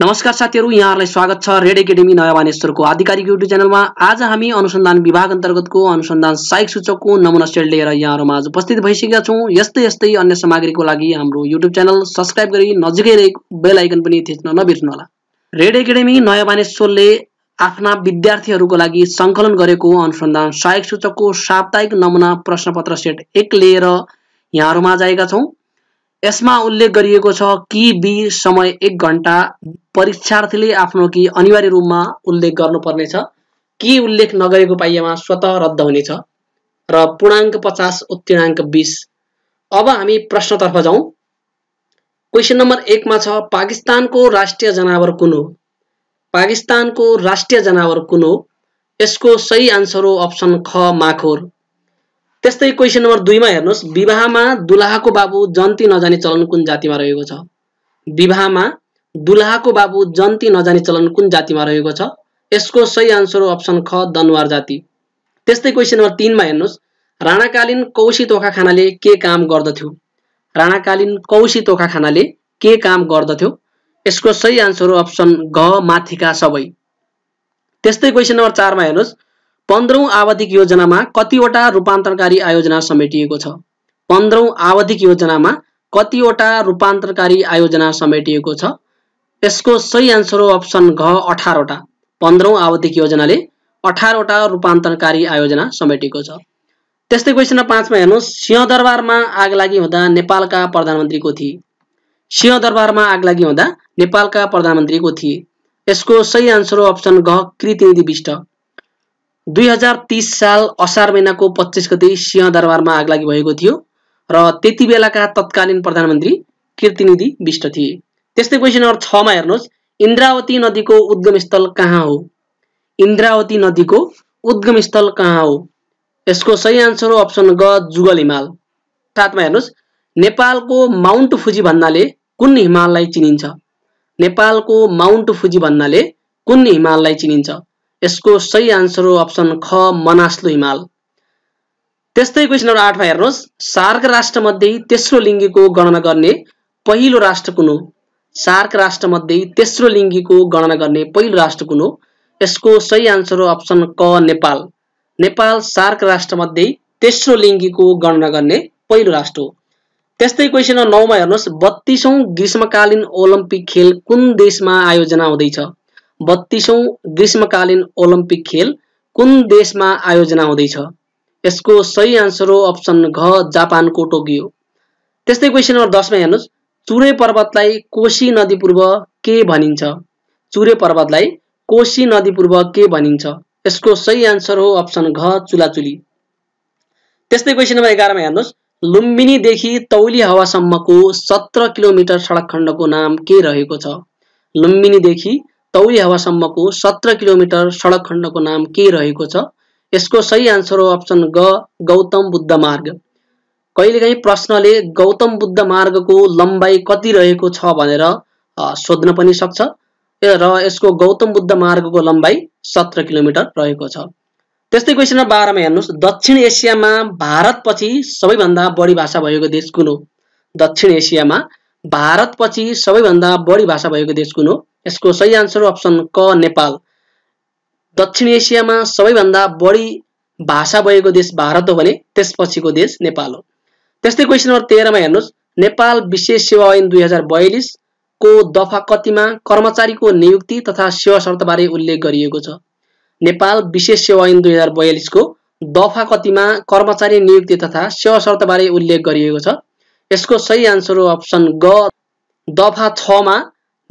नमस्कार साथीहरू यहाँहरूलाई स्वागत छ रेड एकाडेमी नयाँ बानेश्वरको आधिकारिक युट्युब च्यानलमा आज हामी अनुसन्धान विभाग अन्तर्गतको अनुसन्धान सहायक सूचकको नमुना सेट लिएर यहाँहरूमा आज उपस्थित भइसकेका छौँ यस्तै यस्तै अन्य सामग्रीको लागि हाम्रो युट्युब च्यानल सब्सक्राइब गरी नजिकै रहेको बेल आइकन पनि थिच्न नबिर्नुहोला रेड एकाडेमी नयाँ बानेश्वरले आफ्ना विद्यार्थीहरूको लागि सङ्कलन गरेको अनुसन्धान सहायक सूचकको साप्ताहिक नमुना प्रश्नपत्र सेट एक लिएर यहाँहरूमा आज आएका छौँ यसमा उल्लेख गरिएको छ कि बी समय एक घन्टा परीक्षार्थीले आफ्नो कि अनिवार्य रूपमा उल्लेख गर्नुपर्नेछ कि उल्लेख नगरेको पाइएमा स्वत रद्द हुनेछ र पूर्णाङ्क पचास उत्तीर्णाङ्क बिस अब हामी प्रश्नतर्फ जाउँ क्वेसन नम्बर एकमा छ पाकिस्तानको राष्ट्रिय जनावर कुन हो पाकिस्तानको राष्ट्रिय जनावर कुन हो यसको सही आन्सर हो अप्सन ख माखोर त्यस्तै क्वेसन नम्बर दुईमा हेर्नुहोस् विवाहमा दुलाहाको बाबु जन्ती नजाने चलन कुन जातिमा रहेको छ विवाहमा दुलाहाको बाबु जन्ती नजाने चलन कुन जातिमा रहेको छ यसको सही आन्सर अप्सन ख दनवार जाति त्यस्तै क्वेसन नम्बर तिनमा हेर्नुहोस् राणाकालीन कौशी तोखा खानाले के काम गर्दथ्यो राणाकालीन कौशी तोखा खानाले के काम गर्दथ्यो यसको सही आन्सर हो अप्सन घ माथिका सबै त्यस्तै क्वेसन नम्बर चारमा हेर्नुहोस् पन्ध्रौँ आवधिक योजनामा कतिवटा रूपान्तरकारी आयोजना समेटिएको छ पन्ध्रौँ आवधिक योजनामा कतिवटा रूपान्तरकारी आयोजना समेटिएको छ यसको सही आन्सर हो अप्सन घ अठारवटा पन्ध्रौँ आवधिक योजनाले अठारवटा रूपान्तरकारी आयोजना समेटिएको छ त्यस्तै क्वेसन नम्बर पाँचमा हेर्नुहोस् सिंहदरबारमा आग लागि हुँदा नेपालका प्रधानमन्त्री को थिए सिंहदरबारमा आग लागि हुँदा नेपालका प्रधानमन्त्री को थिए यसको सही आन्सर हो अप्सन घ कृतिनिधि विष्ट दुई साल असार महिनाको पच्चिस गते सिंहदरबारमा दरबारमा आगलागी भएको थियो र त्यति बेलाका तत्कालीन प्रधानमन्त्री कीर्तिनिधि विष्ट थिए त्यस्तै क्वेसन नम्बर छमा हेर्नुहोस् इन्द्रावती नदीको उद्गम स्थल कहाँ हो इन्द्रावती नदीको उद्गम स्थल कहाँ हो यसको सही आन्सर हो अप्सन ग जुगल हिमाल साथमा हेर्नुहोस् नेपालको माउन्ट फुजी भन्नाले कुन हिमाललाई चिनिन्छ नेपालको माउन्ट फुजी भन्नाले कुन हिमाललाई चिनिन्छ यसको सही आन्सर हो अप्सन ख मनास्लो हिमाल त्यस्तै क्वेसन नम्बर आठमा हेर्नुहोस् सार्क राष्ट्रमध्ये तेस्रो लिङ्गीको गणना गर्ने पहिलो राष्ट्र कुन हो सार्क राष्ट्रमध्ये तेस्रो लिङ्गीको गणना गर्ने पहिलो राष्ट्र कुन हो यसको सही आन्सर हो अप्सन क नेपाल नेपाल सार्क राष्ट्रमध्ये तेस्रो लिङ्गीको गणना गर्ने पहिलो राष्ट्र हो त्यस्तै क्वेसन नम्बर नौमा हेर्नुहोस् बत्तिसौँ ग्रीष्मकालीन ओलम्पिक खेल कुन देशमा आयोजना हुँदैछ बत्तीसौँ ग्रीष्मकालीन ओलम्पिक खेल कुन देशमा आयोजना हुँदैछ यसको सही आन्सर हो अप्सन घ जापानको टोकियो त्यस्तै क्वेसन नम्बर दसमा हेर्नुहोस् चुरे पर्वतलाई कोशी नदी पूर्व के भनिन्छ चुरे पर्वतलाई कोशी नदी पूर्व के भनिन्छ यसको सही आन्सर हो अप्सन घ चुलाचुली त्यस्तै क्वेसन नम्बर एघारमा हेर्नुहोस् लुम्बिनीदेखि तौली हावासम्मको सत्र किलोमिटर सडक खण्डको नाम के रहेको छ लुम्बिनीदेखि तौली हावासम्मको सत्र किलोमिटर सडक खण्डको नाम के रहेको छ यसको सही आन्सर हो अप्सन ग गौतम बुद्ध मार्ग कहिलेकाहीँ प्रश्नले गौतम बुद्ध मार्गको लम्बाइ कति रहेको छ भनेर सोध्न पनि सक्छ र यसको गौतम बुद्ध मार्गको लम्बाइ सत्र किलोमिटर रहेको छ त्यस्तै क्वेसन नम्बर बाह्रमा हेर्नुहोस् दक्षिण एसियामा भारतपछि सबैभन्दा बढी भाषा भएको देश कुन हो दक्षिण एसियामा भारतपछि सबैभन्दा बढी भाषा भएको देश कुन हो यसको सही आन्सर अप्सन क नेपाल दक्षिण एसियामा सबैभन्दा बढी भाषा भएको देश भारत हो भने त्यसपछिको देश नेपाल हो त्यस्तै क्वेसन नम्बर तेह्रमा हेर्नुहोस् नेपाल विशेष सेवा ऐन दुई हजार बयालिसको दफा कतिमा कर्मचारीको नियुक्ति तथा सेवा शर्तबारे उल्लेख गरिएको छ नेपाल विशेष सेवा ऐन दुई हजार बयालिसको दफा कतिमा कर्मचारी नियुक्ति तथा सेवा शर्तबारे उल्लेख गरिएको छ यसको सही आन्सर हो अप्सन ग दफा छमा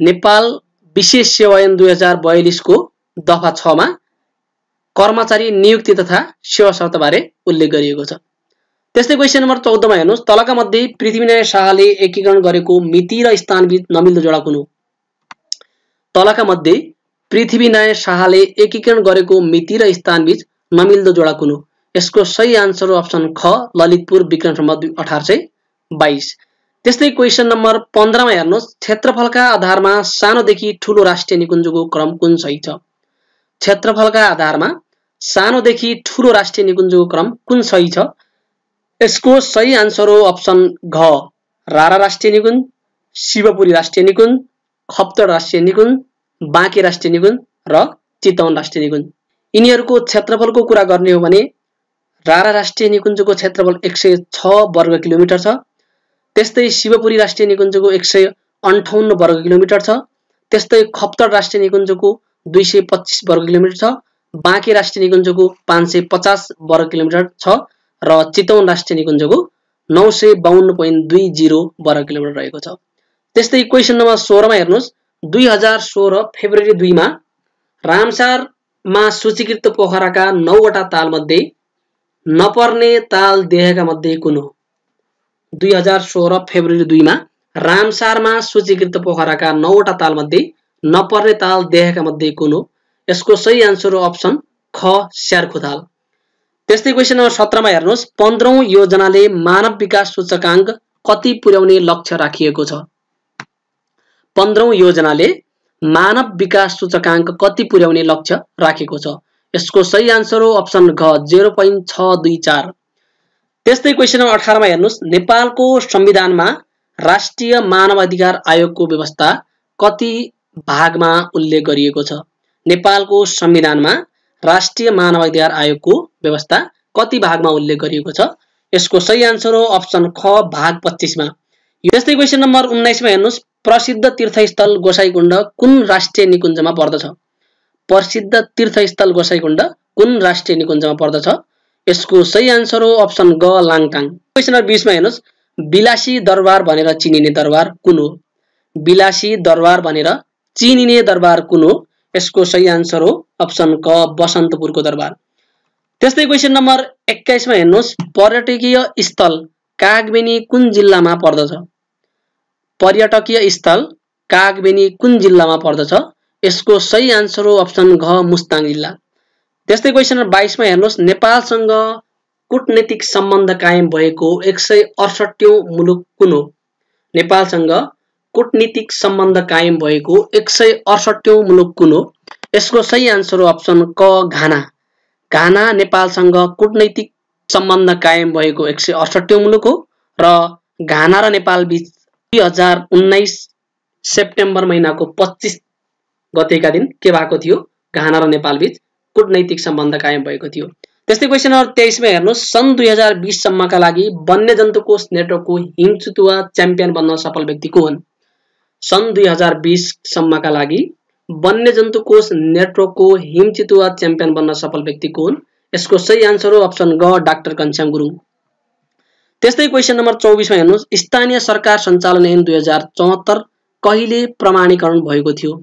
नेपाल विशेष सेवायन दुई हजार बयालिसको दफा छमा कर्मचारी नियुक्ति तथा सेवा शर्तबारे उल्लेख गरिएको छ त्यस्तै क्वेसन नम्बर चौधमा हेर्नुहोस् तलका मध्ये पृथ्वीनारायण शाहले एकीकरण गरेको मिति र स्थानबीच नमिल्दो जोडा कुन हो तलका मध्ये पृथ्वीनारायण शाहले एकीकरण गरेको मिति र स्थानबीच नमिल्दो जोडा कुन हो यसको सही आन्सर हो अप्सन ख ललितपुर विक्रम सम्बन्ध अठार सय बाइस त्यस्तै क्वेसन नम्बर पन्ध्रमा हेर्नुहोस् क्षेत्रफलका आधारमा सानोदेखि ठुलो राष्ट्रिय निकुञ्जको क्रम कुन सही छ क्षेत्रफलका आधारमा सानोदेखि ठुलो राष्ट्रिय निकुञ्जको क्रम कुन सही छ यसको सही आन्सर हो अप्सन घ रारा राष्ट्रिय निकुञ्ज शिवपुरी राष्ट्रिय निकुञ्ज खप्तड राष्ट्रिय निकुञ्ज बाँके राष्ट्रिय निकुञ्ज र चितवन राष्ट्रिय निकुञ्ज यिनीहरूको क्षेत्रफलको कुरा गर्ने हो भने रारा राष्ट्रिय निकुञ्जको क्षेत्रफल एक सय छ वर्ग किलोमिटर छ त्यस्तै शिवपुरी राष्ट्रिय निकुञ्जको एक सय अन्ठाउन्न वर्ग किलोमिटर छ त्यस्तै खप्तड राष्ट्रिय निकुञ्जको दुई सय पच्चिस वर्ग किलोमिटर छ बाँके राष्ट्रिय निकुञ्जको पाँच सय पचास वर्ग किलोमिटर छ र चितौन राष्ट्रिय निकुञ्जको नौ सय बाहन्न पोइन्ट दुई जिरो वर्ग किलोमिटर रहेको छ त्यस्तै क्वेसन नम्बर सोह्रमा हेर्नुहोस् दुई हजार सोह्र फेब्रुअरी दुईमा रामसारमा सूचीकृत पोखराका नौवटा तालमध्ये नपर्ने ताल देहका मध्ये कुन हो दुई हजार सोह्र फेब्रुअरी दुईमा रामसारमा सूचीकृत पोखराका नौवटा तालमध्ये नपर्ने ताल देखेका मध्ये कुन हो यसको सही आन्सर हो अप्सन ख स्यार्खु ताल त्यस्तै क्वेसन नम्बर सत्रमा हेर्नुहोस् पन्ध्रौँ योजनाले मानव विकास सूचकाङ्क कति पुर्याउने लक्ष्य राखिएको छ पन्ध्रौँ योजनाले मानव विकास सूचकाङ्क कति पुर्याउने लक्ष्य राखेको छ यसको सही आन्सर हो अप्सन घ जेरो पोइन्ट छ दुई चार त्यस्तै क्वेसन नम्बर अठारमा हेर्नुहोस् नेपालको संविधानमा राष्ट्रिय मानव अधिकार आयोगको व्यवस्था कति भागमा उल्लेख गरिएको छ नेपालको संविधानमा राष्ट्रिय मानव अधिकार आयोगको व्यवस्था कति भागमा उल्लेख गरिएको छ यसको सही आन्सर हो अप्सन ख भाग पच्चिसमा यस्तै क्वेसन नम्बर उन्नाइसमा हेर्नुहोस् प्रसिद्ध तीर्थस्थल गोसाईकुण्ड कुन राष्ट्रिय निकुञ्जमा पर्दछ प्रसिद्ध तीर्थस्थल गोसाईकुण्ड कुन राष्ट्रिय निकुञ्जमा पर्दछ यसको सही आन्सर हो अप्सन ग लाङटाङ क्वेसन नम्बर बिसमा हेर्नुहोस् बिलासी दरबार भनेर चिनिने दरबार कुन हो बिलासी दरबार भनेर चिनिने दरबार कुन हो यसको सही आन्सर हो अप्सन क बसन्तपुरको दरबार त्यस्तै क्वेसन नम्बर एक्काइसमा हेर्नुहोस् पर्यटकीय स्थल कागबेनी कुन जिल्लामा पर्दछ पर्यटकीय स्थल कागबेनी कुन जिल्लामा पर्दछ यसको सही आन्सर हो अप्सन घ मुस्ताङ जिल्ला त्यस्तै क्वेसन नम्बर बाइसमा हेर्नुहोस् नेपालसँग कुटनीतिक सम्बन्ध कायम भएको एक सय अडसट्ठौँ मुलुक कुन हो नेपालसँग कुटनीतिक सम्बन्ध कायम भएको एक सय अडसट्ठौँ मुलुक कुन हो यसको सही आन्सर हो अप्सन क घाना घाना नेपालसँग कुटनैतिक सम्बन्ध कायम भएको एक सय अडसट्ठौँ मुलुक हो र घाना र नेपाल बिच दुई हजार उन्नाइस सेप्टेम्बर महिनाको पच्चिस गतेका दिन के भएको थियो घाना र नेपाल बिच कूटनैतिक सम्बन्ध कायम भएको थियो त्यस्तै क्वेसन नम्बर तेइसमा हेर्नुहोस् सन् दुई हजार बिससम्मका लागि वन्यजन्तु कोष नेटवर्कको हिमचुतुवा च्याम्पियन बन्न सफल व्यक्ति को हुन् सन् दुई हजार बिससम्मका लागि वन्यजन्तु कोष नेटवर्कको हिमचितुवा च्याम्पियन बन्न सफल व्यक्ति को हुन् यसको सही आन्सर हो अप्सन ग डाक्टर घनश्याम गुरुङ त्यस्तै क्वेसन नम्बर चौबिसमा हेर्नुहोस् स्थानीय सरकार सञ्चालन ऐन दुई हजार चौहत्तर कहिले प्रमाणीकरण भएको थियो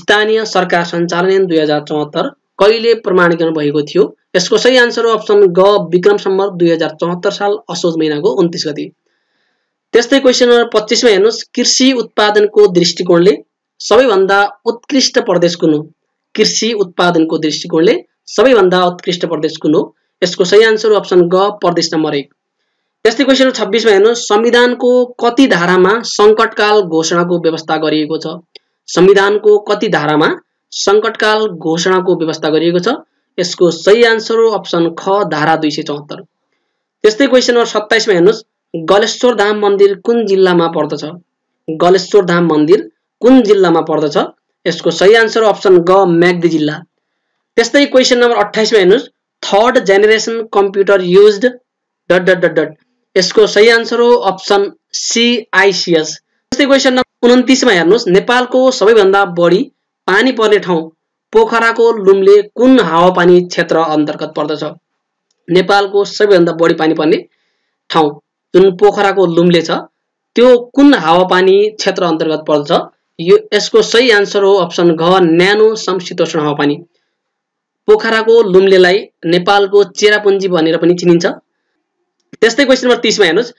स्थानीय सरकार सञ्चालन ऐन दुई हजार चौहत्तर कहिले प्रमाणीकरण भएको थियो यसको सही आन्सर हो अप्सन ग विक्रम सम्बर दुई हजार चौहत्तर साल असोज महिनाको उन्तिस गति त्यस्तै क्वेसन नम्बर पच्चिसमा हेर्नुहोस् कृषि उत्पादनको दृष्टिकोणले सबैभन्दा उत्कृष्ट प्रदेश कुन हो कृषि उत्पादनको दृष्टिकोणले सबैभन्दा उत्कृष्ट प्रदेश कुन हो यसको सही आन्सर हो अप्सन ग प्रदेश नम्बर एक त्यस्तै क्वेसन छब्बिसमा हेर्नुहोस् संविधानको कति धारामा सङ्कटकाल घोषणाको व्यवस्था गरिएको छ संविधानको कति धारामा सङ्कटकाल घोषणाको व्यवस्था गरिएको छ यसको सही आन्सर हो अप्सन ख धारा दुई सय चौहत्तर त्यस्तै क्वेसन नम्बर सत्ताइसमा हेर्नुहोस् गलेश्वर धाम मन्दिर कुन जिल्लामा पर्दछ गलेश्वर धाम मन्दिर कुन जिल्लामा पर्दछ यसको सही आन्सर हो अप्सन ग म्याग्दी जिल्ला त्यस्तै क्वेसन नम्बर अठाइसमा हेर्नुहोस् third generation computer use dot dot dot dot यसको सही आन्सर हो अप्सन सिआइसिएस त्यस्तै क्वेसन नम्बर उन्तिसमा हेर्नुहोस् नेपालको सबैभन्दा बढी पानी पर्ने ठाउँ पोखराको लुम्ले कुन हावापानी क्षेत्र अन्तर्गत पर्दछ नेपालको सबैभन्दा बढी पानी पर्ने ठाउँ जुन पोखराको लुम्ले छ त्यो कुन हावापानी क्षेत्र अन्तर्गत पर्दछ यो यसको सही आन्सर हो अप्सन घ न्यानो समशीतोष्ण हावापानी पोखराको लुम्लेलाई नेपालको चेरापुञ्जी भनेर पनि चिनिन्छ त्यस्तै क्वेसन नम्बर तिसमा हेर्नुहोस्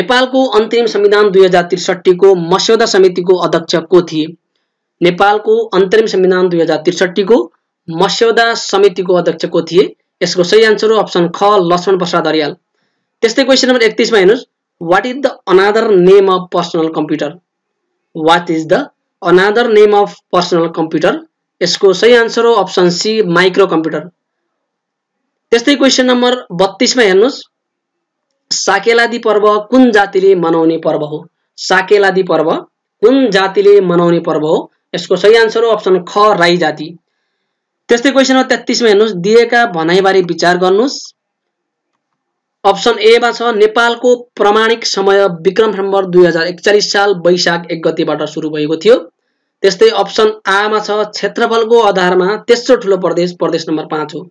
नेपालको अन्तरिम संविधान दुई हजार त्रिसठीको मस्यौदा समितिको अध्यक्ष को थिए नेपालको अन्तरिम संविधान दुई हजार त्रिसठीको मस्यौदा समितिको अध्यक्षको थिए यसको सही आन्सर हो अप्सन ख लक्ष्मण प्रसाद अरियाल त्यस्तै क्वेसन नम्बर एकतिसमा हेर्नुहोस् what is the another name of personal computer what is the another name of personal computer यसको सही आन्सर हो अप्सन सी माइक्रो कम्प्युटर त्यस्तै क्वेसन नम्बर बत्तिसमा हेर्नुहोस् साकेलादी पर्व कुन जातिले मनाउने पर्व हो साकेलादी पर्व कुन जातिले मनाउने पर्व हो यसको सही आन्सर हो अप्सन ख राई जाति त्यस्तै क्वेसन नम्बर तेत्तिसमा हेर्नुहोस् दिएका भनाइबारे विचार गर्नुहोस् अप्सन एमा छ नेपालको प्रमाणिक समय विक्रम नम्बर दुई हजार एकचालिस साल वैशाख एक गतिबाट सुरु भएको थियो त्यस्तै अप्सन आमा छ क्षेत्रफलको आधारमा तेस्रो ठुलो प्रदेश प्रदेश नम्बर पाँच हो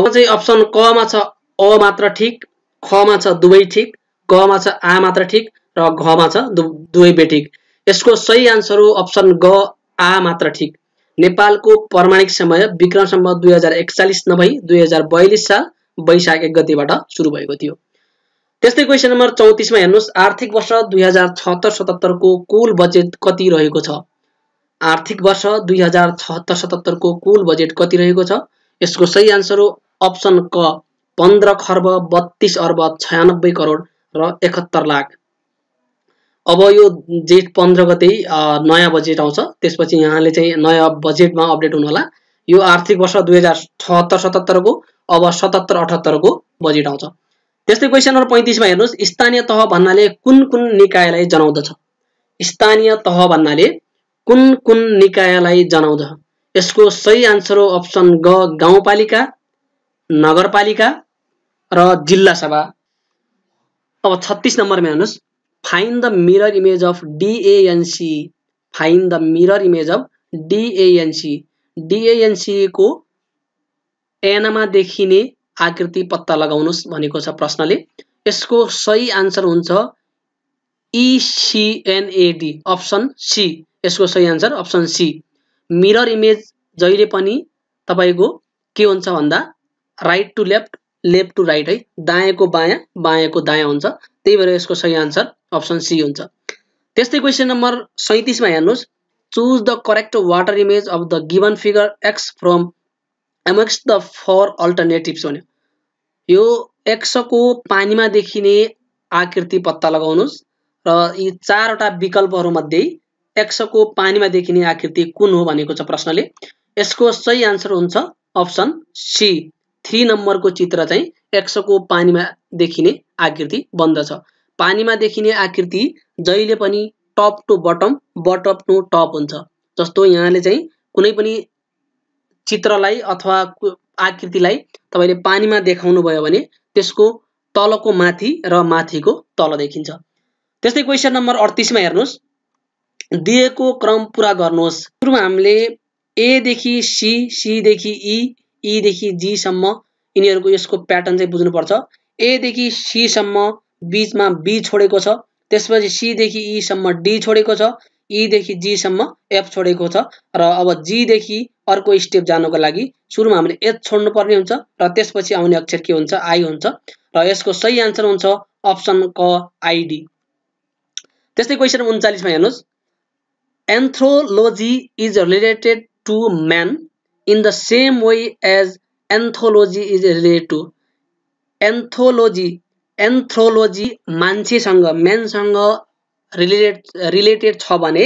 अब चाहिँ अप्सन कमा छ अ मात्र ठिक खमा छ दुवै ठिक गमा छ आ मात्र ठिक र घमा छ दुवै बेठिक यसको सही आन्सर हो अप्सन ग आ मात्र ठिक नेपालको प्रमाणिक समय विक्रम सम्म दुई हजार एकचालिस नभई दुई हजार बयालिस साल वैशाख एक गतिबाट सुरु भएको थियो त्यस्तै क्वेसन नम्बर चौतिसमा हेर्नुहोस् आर्थिक वर्ष दुई हजार छहत्तर सतहत्तरको कुल बजेट कति रहेको छ आर्थिक वर्ष दुई हजार छहत्तर सतहत्तरको कुल बजेट कति रहेको छ यसको सही आन्सर हो अप्सन क पन्ध्र खर्ब बत्तिस अर्ब छयानब्बे करोड र एकहत्तर लाख अब यो जेठ पन्ध्र गते नयाँ बजेट आउँछ त्यसपछि यहाँले चाहिँ नयाँ बजेटमा अपडेट हुनुहोला यो आर्थिक वर्ष दुई हजार छहत्तर सतहत्तरको अब सतहत्तर अठहत्तरको बजेट आउँछ त्यस्तै क्वेसन नम्बर पैँतिसमा हेर्नुहोस् स्थानीय तह भन्नाले कुन कुन निकायलाई जनाउँदछ स्थानीय तह भन्नाले कुन कुन निकायलाई जनाउँदछ यसको सही आन्सर हो अप्सन ग गाउँपालिका नगरपालिका र जिल्ला सभा अब छत्तिस नम्बरमा हेर्नुहोस् find the mirror image of DANC find the mirror image of DANC डिएएनसीको को देखिने आकृति पत्ता लगाउनुहोस् भनेको छ प्रश्नले यसको सही आन्सर हुन्छ इसिएनएडी e अप्सन सी यसको सही answer option C mirror image जहिले पनि तपाईँको के हुन्छ भन्दा right to left left to right है दायाँको बायाँ बायाँको दायाँ हुन्छ त्यही भएर यसको सही आन्सर अप्सन सी हुन्छ त्यस्तै क्वेसन नम्बर सैँतिसमा हेर्नुहोस् choose the correct water image of the given figure X from MX the four alternatives भन्यो यो एक्सको पानीमा देखिने आकृति पत्ता लगाउनुहोस् र यी चारवटा विकल्पहरूमध्ये एक्सको पानीमा देखिने आकृति कुन हो भनेको छ प्रश्नले यसको सही आन्सर हुन्छ अप्सन सी थ्री नम्बरको चित्र चाहिँ एक्सको पानीमा देखिने आकृति बन्दछ पानीमा देखिने आकृति जहिले पनि top to bottom bottom to top हुन्छ जस्तो यहाँले चाहिँ कुनै पनि चित्रलाई अथवा आकृतिलाई तपाईँले पानीमा देखाउनु भयो भने त्यसको तलको माथि र माथिको तल देखिन्छ त्यस्तै क्वेसन नम्बर अडतिसमा हेर्नुहोस् दिएको क्रम पुरा गर्नुहोस् सुरुमा हामीले एदेखि सी सीदेखि ई ईदेखि जीसम्म यिनीहरूको यसको प्याटर्न चाहिँ बुझ्नुपर्छ एदेखि सीसम्म बिचमा बी छोडेको छ त्यसपछि सीदेखि ईसम्म डी छोडेको छ यीदेखि जीसम्म एफ छोडेको छ र अब जीदेखि अर्को स्टेप जानको लागि सुरुमा हामीले एच छोड्नुपर्ने हुन्छ र त्यसपछि आउने अक्षर के हुन्छ आई हुन्छ र यसको सही आन्सर हुन्छ अप्सन क आइडी त्यस्तै क्वेसन उन्चालिसमा हेर्नुहोस् anthropology is related to man in the same way as anthology is related to anthology anthropology मान्छेसँग मेनसँग रिलेटेड रिलेटेड छ भने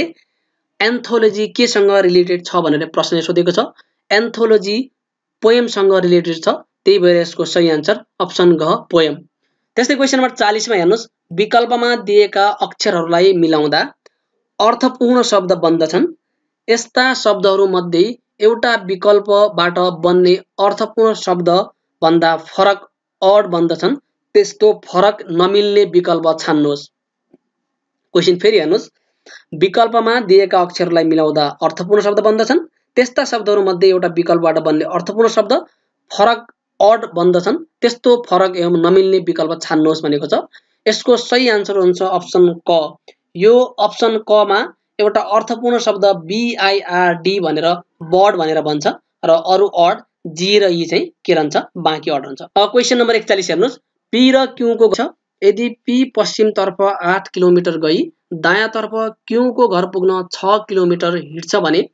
एन्थोलोजी केसँग रिलेटेड छ भनेर प्रश्नले सोधेको छ एन्थोलोजी पोएमसँग रिलेटेड छ त्यही भएर यसको सही आन्सर अप्सन ग पोएम त्यस्तै क्वेसन नम्बर चालिसमा हेर्नुहोस् विकल्पमा दिएका अक्षरहरूलाई मिलाउँदा अर्थपूर्ण शब्द बन्दछन् यस्ता शब्दहरूमध्ये एउटा विकल्पबाट बन्ने अर्थपूर्ण शब्दभन्दा फरक अड बन्दछन् त्यस्तो फरक नमिल्ने विकल्प छान्नुहोस् क्वेसन फेरि हेर्नुहोस् विकल्पमा दिएका अक्षरलाई मिलाउँदा अर्थपूर्ण शब्द बन्दछन् त्यस्ता शब्दहरूमध्ये एउटा विकल्पबाट बन्ने अर्थपूर्ण शब्द फरक अड बन्दछन् त्यस्तो फरक एवं नमिल्ने विकल्प छान्नुहोस् भनेको छ यसको सही आन्सर हुन्छ अप्सन क यो अप्सन कमा एउटा अर्थपूर्ण शब्द बिआइआरडी भनेर बर्ड भनेर भन्छ र अरू अड जी र यी e चाहिँ के रहन्छ बाँकी अड रहन्छ क्वेसन नम्बर एकचालिस हेर्नुहोस् पी र क्युको छ यदि पी पश्चिमतर्फ आठ किलोमिटर गई दायाँतर्फ क्युको घर पुग्न छ किलोमिटर हिँड्छ भने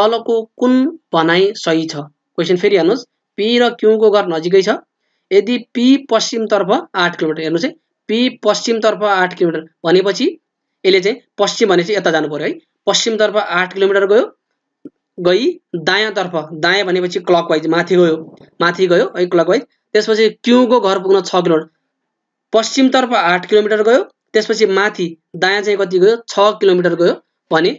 तलको कुन भनाइ सही छ क्वेसन फेरि हेर्नुहोस् पी र क्युको घर नजिकै छ यदि पी पश्चिमतर्फ आठ किलोमिटर हेर्नुहोस् है पी पश्चिमतर्फ आठ किलोमिटर भनेपछि यसले चाहिँ पश्चिम भनेपछि यता जानु पऱ्यो है पश्चिमतर्फ आठ किलोमिटर गयो गई दायाँतर्फ दायाँ भनेपछि क्लक वाइज माथि गयो माथि गयो है क्लक वाइज त्यसपछि क्युको घर पुग्न छ किलोमिटर पश्चिमतर्फ आठ किलोमिटर गयो त्यसपछि माथि दायाँ चाहिँ कति गयो छ किलोमिटर गयो भने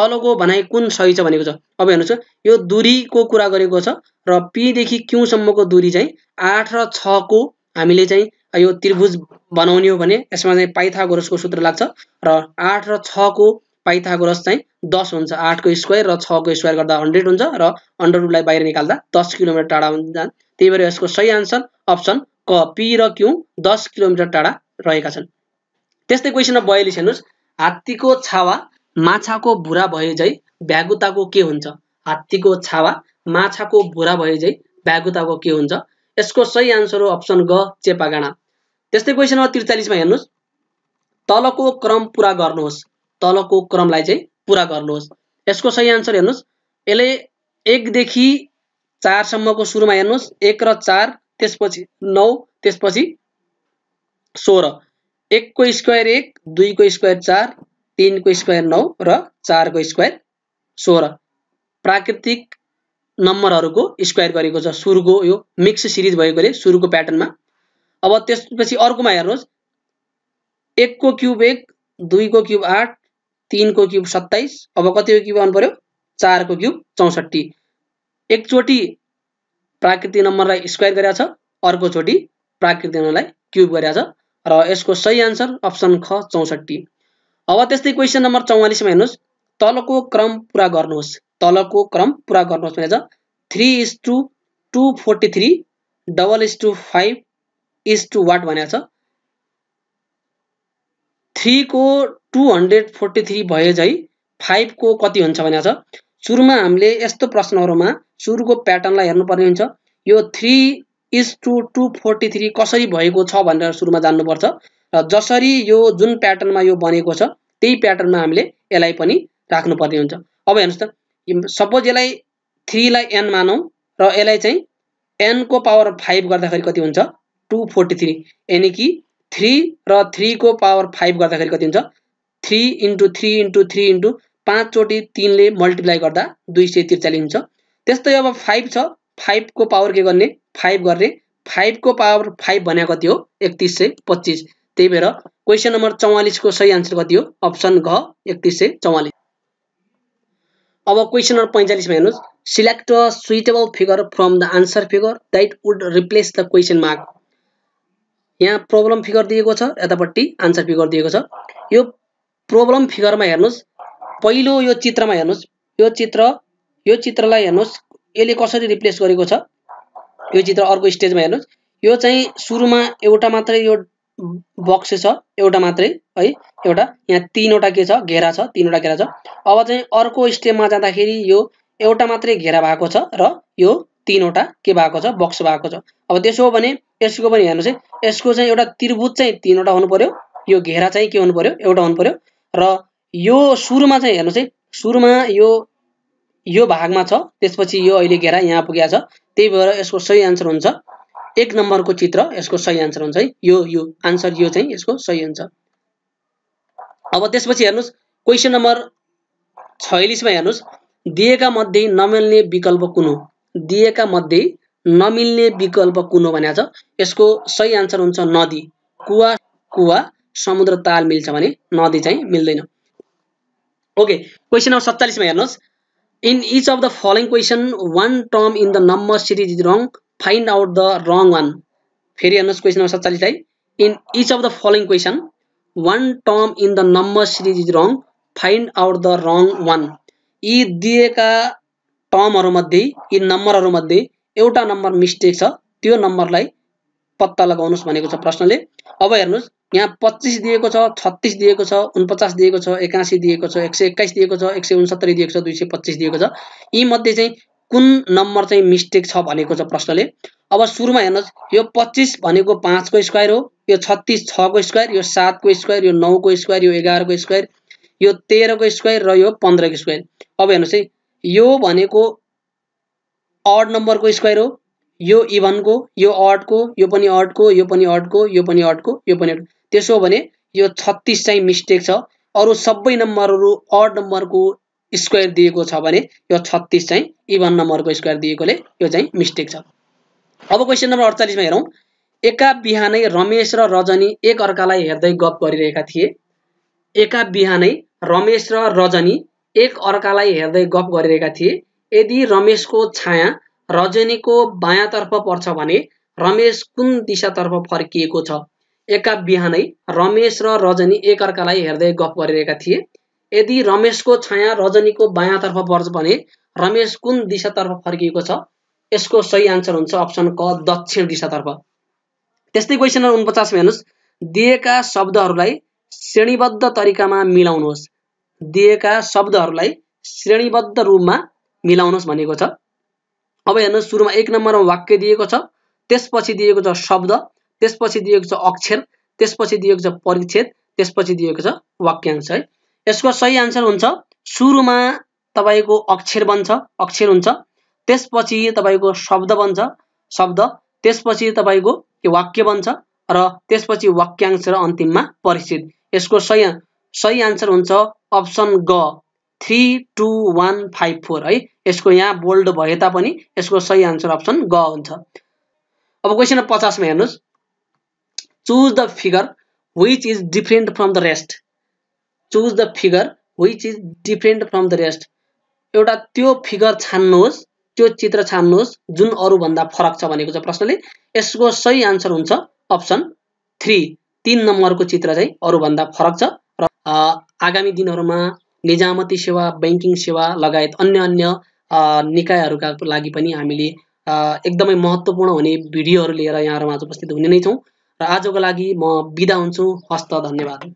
तलको भनाइ कुन सही छ भनेको छ अब हेर्नुहोस् यो दुरीको कुरा गरेको छ र पीदेखि क्युसम्मको दुरी चाहिँ आठ र छको हामीले चाहिँ यो त्रिभुज बनाउने हो भने यसमा चाहिँ पाइथागोरसको सूत्र लाग्छ र आठ र छको पाइथागोरस चाहिँ दस हुन्छ आठको स्क्वायर र छको स्क्वायर गर्दा हन्ड्रेड हुन्छ र अन्डर बाहिर निकाल्दा दस किलोमिटर टाढा हुन्छ त्यही भएर यसको सही आन्सर अप्सन क पी र क्यु दस किलोमिटर टाढा रहेका छन् त्यस्तै क्वेसन अफ बयालिस हेर्नुहोस् हात्तीको छावा माछाको भुरा भए झै भ्यागुताको के हुन्छ हात्तीको छावा माछाको भुरा भए झै भ्यागुताको के हुन्छ यसको सही आन्सर हो अप्सन ग चेपागाँडा त्यस्तै क्वेसन नम्बर त्रिचालिसमा हेर्नुहोस् तलको क्रम पुरा गर्नुहोस् तलको क्रमलाई चाहिँ पुरा गर्नुहोस् यसको सही आन्सर हेर्नुहोस् यसले एकदेखि चारसम्मको सुरुमा हेर्नुहोस् एक र चार त्यसपछि नौ त्यसपछि सोह्र एकको स्क्वायर एक दुईको स्क्वायर चार तिनको स्क्वायर नौ र चारको स्क्वायर सोह्र प्राकृतिक नम्बरहरूको स्क्वायर गरेको छ सुरुको यो मिक्स सिरिज भएकोले सुरुको प्याटर्नमा अब त्यसपछि अर्कोमा हेर्नुहोस् एकको क्युब एक दुईको क्युब आठ तिनको क्युब सत्ताइस अब कतिको क्युब आउनु पर्यो चारको क्युब चौसठी एकचोटि प्राकृतिक नम्बरलाई स्क्वायर गरेका छ अर्कोचोटि प्राकृतिक नम्बरलाई क्युब गरेका छ र यसको सही आन्सर अप्सन ख चौसठी अब त्यस्तै क्वेसन नम्बर चौवालिसमा हेर्नुहोस् तलको क्रम पुरा गर्नुहोस् तलको क्रम पुरा गर्नुहोस् भनेर three is to two forty three double is to five is to what भनेको छ थ्रीको टु हन्ड्रेड फोर्टी थ्री भए झै फाइभको कति हुन्छ भनेको छ सुरुमा हामीले यस्तो प्रश्नहरूमा सुरुको प्याटर्नलाई हेर्नुपर्ने हुन्छ यो three is to two forty three कसरी भएको छ भनेर सुरुमा जान्नुपर्छ र जसरी यो जुन प्याटर्नमा यो बनेको छ त्यही प्याटर्नमा हामीले यसलाई पनि राख्नुपर्ने हुन्छ अब हेर्नुहोस् त सपोज यसलाई थ्रीलाई एन मानौँ र यसलाई चाहिँ एनको पावर फाइभ गर्दाखेरि कति हुन्छ टू फोर्टी थ्री यानि कि थ्री र थ्रीको पावर फाइभ गर्दाखेरि कति हुन्छ three into three into three into पाँचचोटि तिनले मल्टिप्लाई गर्दा दुई सय त्रिचालिस हुन्छ त्यस्तै अब फाइभ छ फाइभको पावर के गर्ने फाइभ गर्ने फाइभको पावर फाइभ भनेको कति हो एकतिस सय पच्चिस त्यही भएर क्वेसन नम्बर चौवालिसको सही आन्सर कति हो अप्सन घ एकतिस सय चौवालिस अब क्वेसन नम्बर पैँचालिसमा हेर्नुहोस् select a suitable figure from the answer figure that would replace the question mark यहाँ प्रब्लम फिगर दिएको छ यतापट्टि आन्सर फिगर दिएको छ यो प्रब्लम फिगरमा हेर्नुहोस् पहिलो यो चित्रमा हेर्नुहोस् यो चित्र यो चित्रलाई हेर्नुहोस् यसले कसरी रिप्लेस गरेको छ यो चित्र अर्को स्टेजमा हेर्नुहोस् यो चाहिँ सुरुमा एउटा मात्रै यो बक्स छ एउटा मात्रै है एउटा यहाँ तिनवटा के छ घेरा छ तिनवटा घेरा छ अब चाहिँ अर्को स्टेपमा जाँदाखेरि यो एउटा मात्रै घेरा भएको छ र यो तिनवटा के भएको छ बक्स भएको छ अब त्यसो हो भने यसको पनि हेर्नुहोस् है यसको चाहिँ एउटा त्रिभुज चाहिँ तिनवटा हुनु पर्यो यो घेरा चाहिँ के हुनु पर्यो एउटा हुनु पर्यो र यो सुरुमा चाहिँ हेर्नुहोस् है सुरुमा यो यो भागमा छ त्यसपछि यो अहिले घेरा यहाँ पुगेको छ त्यही भएर यसको सही आन्सर हुन्छ एक नम्बरको चित्र यसको सही आन्सर हुन्छ है यो यो आन्सर यो चाहिँ यसको सही हुन्छ अब त्यसपछि हेर्नुहोस् क्वेसन नम्बर छयालिसमा हेर्नुहोस् दिएका मध्ये नमिल्ने विकल्प कुन हो दिएका मध्ये नमिल्ने विकल्प कुन हो भने छ यसको सही आन्सर हुन्छ नदी कुवा कुवा समुद्र ताल मिल्छ भने नदी चाहिँ मिल्दैन ओके क्वेसन नम्बर सत्तालिसमा हेर्नुहोस् in each of the following question one term in the number series is wrong find out the wrong one फेरि हेर्नुहोस् क्वेसन नम्बर सत्तालिसलाई in each of the following question one term in the number series is wrong find out the wrong one यी दिएका टर्महरूमध्ये यी नम्बरहरूमध्ये एउटा number mistake छ त्यो नम्बरलाई पत्ता लगाउनुहोस् भनेको छ प्रश्नले अब हेर्नुहोस् यहाँ पच्चिस दिएको छ छत्तिस दिएको छ उनपचास दिएको छ एकासी दिएको छ एक सय एक्काइस दिएको छ एक सय उनसत्तरी दिएको छ दुई सय पच्चिस दिएको छ यीमध्ये चाहिँ कुन नम्बर चाहिँ मिस्टेक छ भनेको छ प्रश्नले अब सुरुमा हेर्नुहोस् यो पच्चिस भनेको पाँचको स्क्वायर हो यो छत्तिस छको स्क्वायर यो सातको स्क्वायर यो नौको स्क्वायर यो एघारको स्क्वायर यो तेह्रको स्क्वायर र यो पन्ध्रको स्क्वायर अब हेर्नुहोस् है यो भनेको अड नम्बरको स्क्वायर हो यो इभनको यो अडको यो पनि अडको यो पनि अडको यो पनि अडको यो पनि अडको त्यसो हो भने यो छत्तिस चाहिँ मिस्टेक छ अरू सबै नम्बरहरू अड नम्बरको स्क्वायर दिएको छ भने यो छत्तिस चाहिँ इभन नम्बरको स्क्वायर दिएकोले यो चाहिँ मिस्टेक छ अब क्वेसन नम्बर अडचालिसमा हेरौँ एका बिहानै रमेश र रजनी एक अर्कालाई हेर्दै गफ गरिरहेका थिए एका बिहानै रमेश र रजनी एक अर्कालाई हेर्दै गफ गरिरहेका थिए यदि रमेशको छाया रजनीको बायाँतर्फ पर्छ भने रमेश कुन दिशातर्फ फर्किएको छ एका बिहानै रमेश र रजनी एकअर्कालाई हेर्दै गफ गरिरहेका थिए यदि रमेशको छाया रजनीको बायाँतर्फ पर्छ भने रमेश कुन दिशातर्फ फर्किएको छ यसको सही आन्सर हुन्छ अप्सन क दक्षिण दिशातर्फ त्यस्तै क्वेसन नम्बर उनपचासमा हेर्नुहोस् दिएका शब्दहरूलाई श्रेणीबद्ध तरिकामा मिलाउनुहोस् दिएका शब्दहरूलाई श्रेणीबद्ध रूपमा मिलाउनुहोस् भनेको छ अब हेर्नुहोस् सुरुमा एक नम्बरमा वाक्य दिएको छ त्यसपछि दिएको छ शब्द त्यसपछि दिएको छ अक्षर त्यसपछि दिएको छ परिच्छेद त्यसपछि दिएको छ वाक्यांश है यसको सही आन्सर हुन्छ सुरुमा तपाईँको अक्षर बन्छ अक्षर हुन्छ त्यसपछि तपाईँको शब्द बन्छ शब्द त्यसपछि तपाईँको वाक्य बन्छ र त्यसपछि वाक्यांश र अन्तिममा परिच्छेद यसको सही सही आन्सर हुन्छ अप्सन ग three two one five four है यसको यहाँ बोल्ड भए तापनि यसको सही आन्सर अप्सन ग हुन्छ अब क्वेसन नम्बर पचासमा हेर्नुहोस् choose the figure which is different from the rest choose the figure which is different from the rest एउटा त्यो फिगर छान्नुहोस् त्यो चित्र छान्नुहोस् जुन अरूभन्दा फरक छ भनेको छ प्रश्नले यसको सही आन्सर हुन्छ अप्सन थ्री तिन नम्बरको चित्र चाहिँ अरूभन्दा फरक छ र आगामी दिनहरूमा निजामती सेवा ब्याङ्किङ सेवा लगायत अन्य अन्य निकायहरूका लागि पनि हामीले एकदमै महत्त्वपूर्ण हुने भिडियोहरू लिएर यहाँहरूमा उपस्थित हुने नै छौँ र आजको लागि म बिदा हुन्छु हस्त धन्यवाद